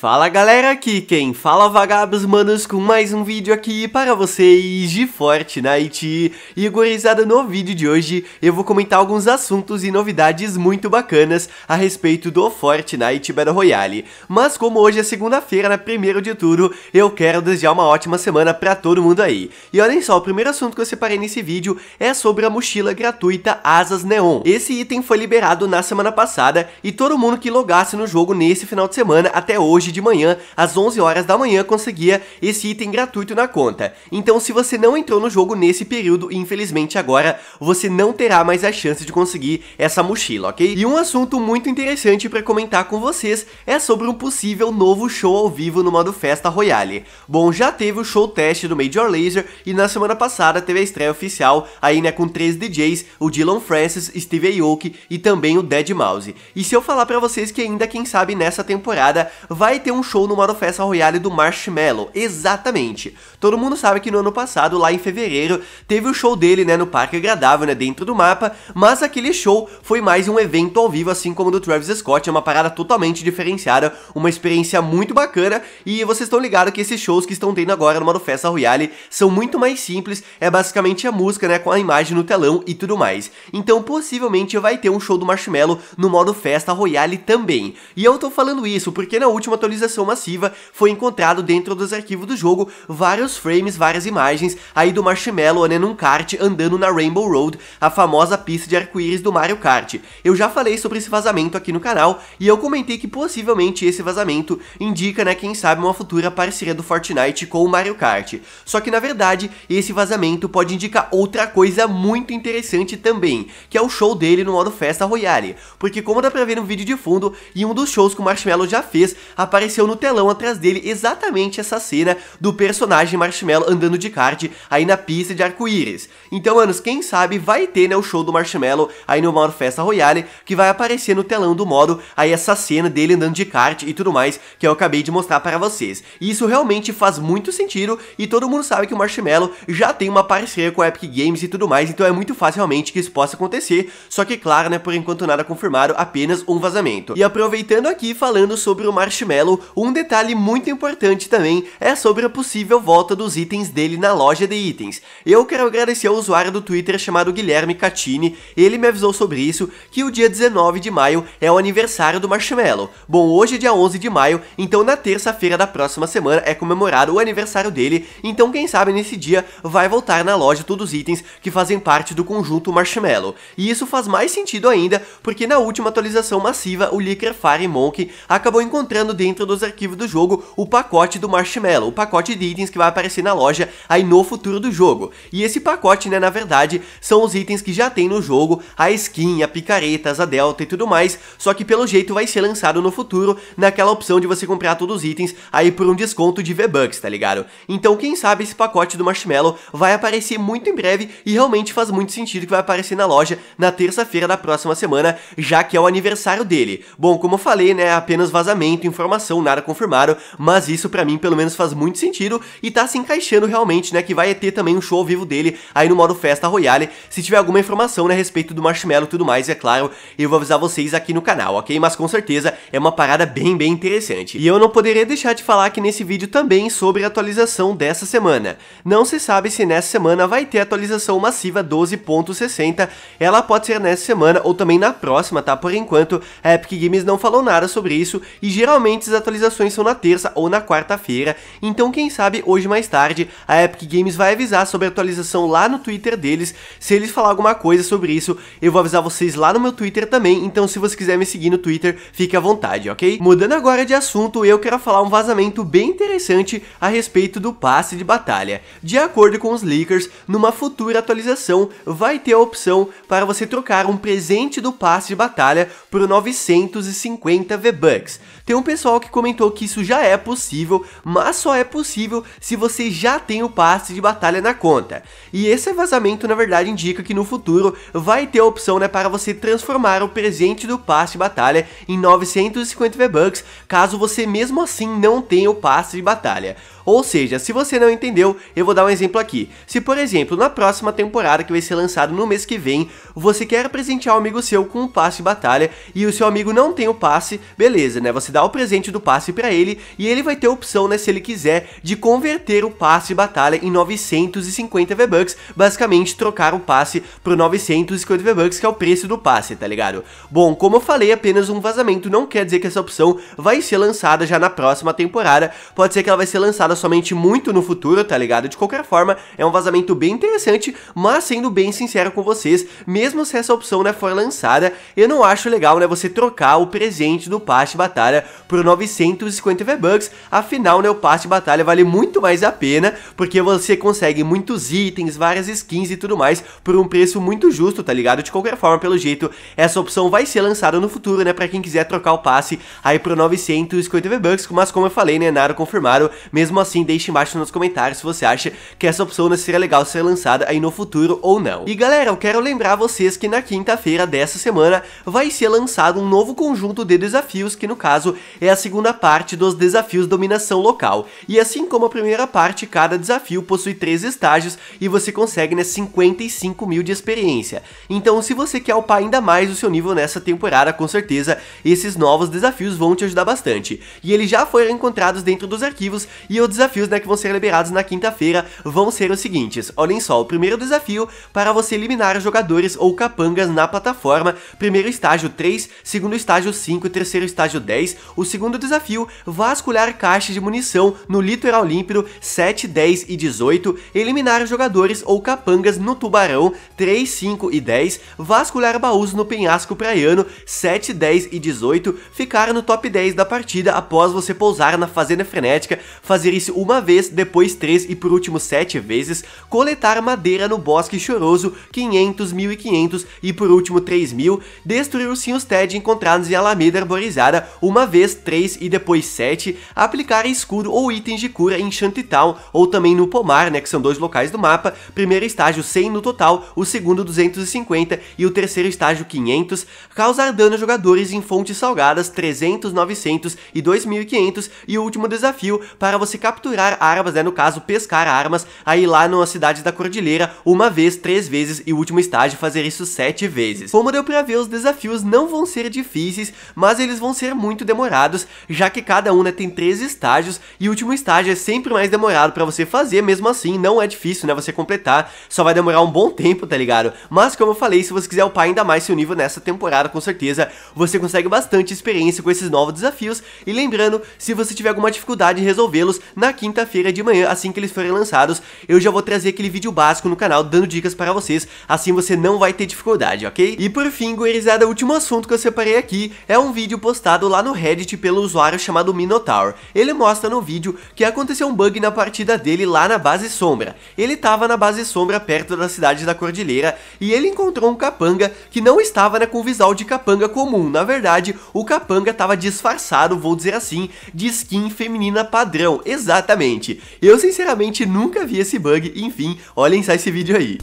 Fala galera, aqui quem fala é vagabos manos com mais um vídeo aqui para vocês de Fortnite E gurizada, no vídeo de hoje eu vou comentar alguns assuntos e novidades muito bacanas a respeito do Fortnite Battle Royale Mas como hoje é segunda-feira, na né, primeiro de tudo, eu quero desejar uma ótima semana para todo mundo aí E olhem só, o primeiro assunto que eu separei nesse vídeo é sobre a mochila gratuita Asas Neon Esse item foi liberado na semana passada e todo mundo que logasse no jogo nesse final de semana até hoje hoje de manhã, às 11 horas da manhã, conseguia esse item gratuito na conta. Então, se você não entrou no jogo nesse período, infelizmente agora, você não terá mais a chance de conseguir essa mochila, ok? E um assunto muito interessante para comentar com vocês é sobre um possível novo show ao vivo no modo Festa Royale. Bom, já teve o show teste do Major Laser e na semana passada teve a estreia oficial aí, né, com três DJs, o Dylan Francis, Steve Aoki e também o Dead Mouse. E se eu falar para vocês que ainda, quem sabe, nessa temporada vai vai ter um show modo festa royale do Marshmello, exatamente. Todo mundo sabe que no ano passado, lá em fevereiro, teve o show dele, né, no Parque Agradável, né, dentro do mapa, mas aquele show foi mais um evento ao vivo, assim como o do Travis Scott, é uma parada totalmente diferenciada, uma experiência muito bacana, e vocês estão ligados que esses shows que estão tendo agora modo festa royale são muito mais simples, é basicamente a música, né, com a imagem no telão e tudo mais. Então, possivelmente vai ter um show do Marshmello no modo festa royale também. E eu tô falando isso porque na última atualização massiva, foi encontrado dentro dos arquivos do jogo vários frames, várias imagens aí do Marshmallow né, num kart andando na Rainbow Road, a famosa pista de arco-íris do Mario Kart. Eu já falei sobre esse vazamento aqui no canal e eu comentei que possivelmente esse vazamento indica, né, quem sabe uma futura parceria do Fortnite com o Mario Kart. Só que na verdade, esse vazamento pode indicar outra coisa muito interessante também, que é o show dele no modo Festa Royale, porque como dá pra ver no vídeo de fundo, em um dos shows que o Marshmallow já fez, a apareceu no telão atrás dele exatamente essa cena do personagem Marshmello andando de kart aí na pista de arco-íris. Então, anos quem sabe vai ter, né, o show do Marshmello aí no Mauro Festa Royale, que vai aparecer no telão do modo aí essa cena dele andando de kart e tudo mais, que eu acabei de mostrar para vocês. E isso realmente faz muito sentido e todo mundo sabe que o Marshmello já tem uma parceria com a Epic Games e tudo mais, então é muito fácil realmente que isso possa acontecer, só que claro, né, por enquanto nada confirmado, apenas um vazamento. E aproveitando aqui, falando sobre o Marshmello, Melo, um detalhe muito importante também é sobre a possível volta dos itens dele na loja de itens. Eu quero agradecer ao usuário do Twitter chamado Guilherme Catini, ele me avisou sobre isso, que o dia 19 de maio é o aniversário do Marshmallow. Bom, hoje é dia 11 de maio, então na terça-feira da próxima semana é comemorado o aniversário dele, então quem sabe nesse dia vai voltar na loja todos os itens que fazem parte do conjunto Marshmallow. E isso faz mais sentido ainda, porque na última atualização massiva o Licker Fire Monkey acabou encontrando dentro dos arquivos do jogo o pacote do Marshmallow, o pacote de itens que vai aparecer na loja aí no futuro do jogo. E esse pacote, né, na verdade, são os itens que já tem no jogo, a skin, a picareta, a delta e tudo mais, só que pelo jeito vai ser lançado no futuro naquela opção de você comprar todos os itens aí por um desconto de V-Bucks, tá ligado? Então quem sabe esse pacote do Marshmallow vai aparecer muito em breve e realmente faz muito sentido que vai aparecer na loja na terça-feira da próxima semana, já que é o aniversário dele. Bom, como eu falei, né, apenas vazamento, informação informação, nada confirmaram, mas isso para mim pelo menos faz muito sentido e tá se encaixando realmente, né, que vai ter também um show ao vivo dele aí no modo Festa Royale, se tiver alguma informação, né, a respeito do Marshmallow e tudo mais, é claro, eu vou avisar vocês aqui no canal, ok? Mas com certeza é uma parada bem, bem interessante. E eu não poderia deixar de falar aqui nesse vídeo também sobre a atualização dessa semana. Não se sabe se nessa semana vai ter atualização massiva 12.60, ela pode ser nessa semana ou também na próxima, tá? Por enquanto, a Epic Games não falou nada sobre isso e geralmente Geralmente as atualizações são na terça ou na quarta-feira, então quem sabe hoje mais tarde a Epic Games vai avisar sobre a atualização lá no Twitter deles. Se eles falar alguma coisa sobre isso, eu vou avisar vocês lá no meu Twitter também, então se você quiser me seguir no Twitter, fique à vontade, ok? Mudando agora de assunto, eu quero falar um vazamento bem interessante a respeito do passe de batalha. De acordo com os leakers, numa futura atualização vai ter a opção para você trocar um presente do passe de batalha por 950 V-Bucks. Tem um pessoal pessoal que comentou que isso já é possível, mas só é possível se você já tem o passe de batalha na conta. E esse vazamento na verdade indica que no futuro vai ter a opção né, para você transformar o presente do passe de batalha em 950 V-Bucks, caso você mesmo assim não tenha o passe de batalha. Ou seja, se você não entendeu, eu vou dar um exemplo aqui. Se, por exemplo, na próxima temporada que vai ser lançada no mês que vem, você quer presentear um amigo seu com um passe de batalha e o seu amigo não tem o passe, beleza, né? Você dá o presente do passe para ele e ele vai ter a opção, né, se ele quiser, de converter o passe de batalha em 950 V-Bucks, basicamente trocar o passe pro 950 V-Bucks, que é o preço do passe, tá ligado? Bom, como eu falei, apenas um vazamento não quer dizer que essa opção vai ser lançada já na próxima temporada, pode ser que ela vai ser lançada somente muito no futuro, tá ligado? De qualquer forma, é um vazamento bem interessante, mas sendo bem sincero com vocês, mesmo se essa opção né, for lançada, eu não acho legal né, você trocar o presente do passe de batalha por 950 V-Bucks, afinal né, o passe de batalha vale muito mais a pena, porque você consegue muitos itens, várias skins e tudo mais, por um preço muito justo, tá ligado? De qualquer forma, pelo jeito, essa opção vai ser lançada no futuro, né, pra quem quiser trocar o passe aí por 950 V-Bucks, mas como eu falei, né, nada confirmado, mesmo assim, deixe embaixo nos comentários se você acha que essa opção seria legal ser lançada aí no futuro ou não. E galera, eu quero lembrar vocês que na quinta-feira dessa semana vai ser lançado um novo conjunto de desafios, que no caso é a segunda parte dos desafios dominação local. E assim como a primeira parte, cada desafio possui três estágios e você consegue né, 55 mil de experiência. Então se você quer upar ainda mais o seu nível nessa temporada, com certeza esses novos desafios vão te ajudar bastante. E eles já foram encontrados dentro dos arquivos e eu desafios né, que vão ser liberados na quinta-feira vão ser os seguintes. Olhem só, o primeiro desafio para você eliminar jogadores ou capangas na plataforma, primeiro estágio 3, segundo estágio 5 e terceiro estágio 10. O segundo desafio, vasculhar caixas de munição no litoral límpido 7, 10 e 18, eliminar jogadores ou capangas no tubarão 3, 5 e 10, vasculhar baús no penhasco praiano 7, 10 e 18, ficar no top 10 da partida após você pousar na Fazenda Frenética, fazer uma vez, depois três e por último sete vezes, coletar madeira no Bosque Choroso 500, 1500 e por último 3000, destruir os ted encontrados em Alameda Arborizada uma vez, três e depois sete, aplicar escudo ou itens de cura em Shantytown ou também no Pomar, né, que são dois locais do mapa, primeiro estágio 100 no total, o segundo 250 e o terceiro estágio 500, causar dano a jogadores em fontes salgadas 300, 900 e 2500 e o último desafio para você capturar capturar armas, né, no caso, pescar armas, aí lá numa cidade da Cordilheira, uma vez, três vezes e o último estágio fazer isso sete vezes. Como deu pra ver, os desafios não vão ser difíceis, mas eles vão ser muito demorados, já que cada um né, tem três estágios e o último estágio é sempre mais demorado pra você fazer, mesmo assim não é difícil né, você completar, só vai demorar um bom tempo, tá ligado? Mas como eu falei, se você quiser upar ainda mais seu nível nessa temporada, com certeza você consegue bastante experiência com esses novos desafios e lembrando, se você tiver alguma dificuldade em resolvê-los, na quinta-feira de manhã, assim que eles forem lançados, eu já vou trazer aquele vídeo básico no canal dando dicas para vocês, assim você não vai ter dificuldade, ok? E por fim, gurizada, o último assunto que eu separei aqui é um vídeo postado lá no Reddit pelo usuário chamado Minotaur. Ele mostra no vídeo que aconteceu um bug na partida dele lá na base sombra. Ele tava na base sombra perto da cidade da Cordilheira e ele encontrou um capanga que não estava né, com visual de capanga comum, na verdade, o capanga tava disfarçado, vou dizer assim, de skin feminina padrão, Exatamente. Eu sinceramente nunca vi esse bug, enfim, olhem só esse vídeo aí.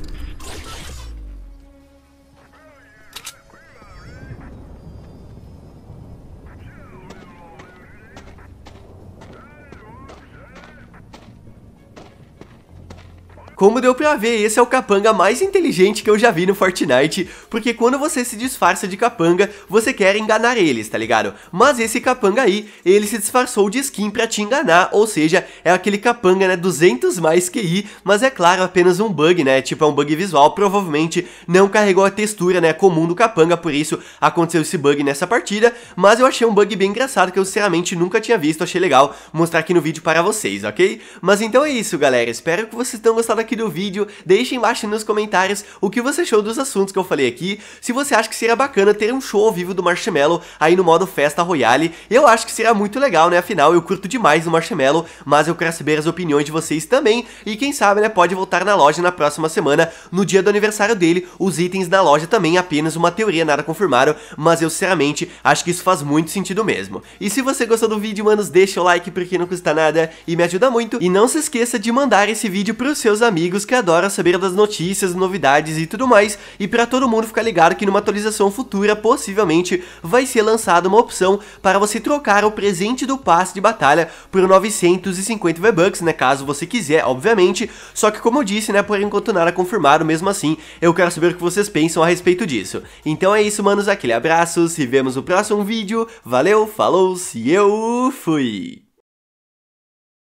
Como deu pra ver, esse é o capanga mais inteligente que eu já vi no Fortnite, porque quando você se disfarça de capanga, você quer enganar eles, tá ligado? Mas esse capanga aí, ele se disfarçou de skin pra te enganar, ou seja, é aquele capanga, né, 200 mais QI, mas é claro, apenas um bug, né, tipo é um bug visual, provavelmente não carregou a textura, né, comum do capanga, por isso aconteceu esse bug nessa partida, mas eu achei um bug bem engraçado que eu sinceramente nunca tinha visto, achei legal mostrar aqui no vídeo para vocês, ok? Mas então é isso, galera, espero que vocês tenham gostado aqui aqui do vídeo, deixe embaixo nos comentários o que você achou dos assuntos que eu falei aqui, se você acha que seria bacana ter um show ao vivo do Marshmallow aí no modo Festa Royale, eu acho que seria muito legal, né, afinal eu curto demais o Marshmallow, mas eu quero saber as opiniões de vocês também, e quem sabe, né, pode voltar na loja na próxima semana, no dia do aniversário dele, os itens na loja também, apenas uma teoria, nada confirmaram, mas eu sinceramente acho que isso faz muito sentido mesmo. E se você gostou do vídeo, manos, deixa o like porque não custa nada e me ajuda muito, e não se esqueça de mandar esse vídeo pros seus amigos, amigos que adoram saber das notícias, novidades e tudo mais, e para todo mundo ficar ligado que numa atualização futura, possivelmente, vai ser lançada uma opção para você trocar o presente do passe de batalha por 950 V-Bucks, né, caso você quiser, obviamente, só que como eu disse, né, por enquanto nada confirmado, mesmo assim, eu quero saber o que vocês pensam a respeito disso. Então é isso, manos, aquele abraço, se vemos no próximo vídeo, valeu, falou, se eu fui!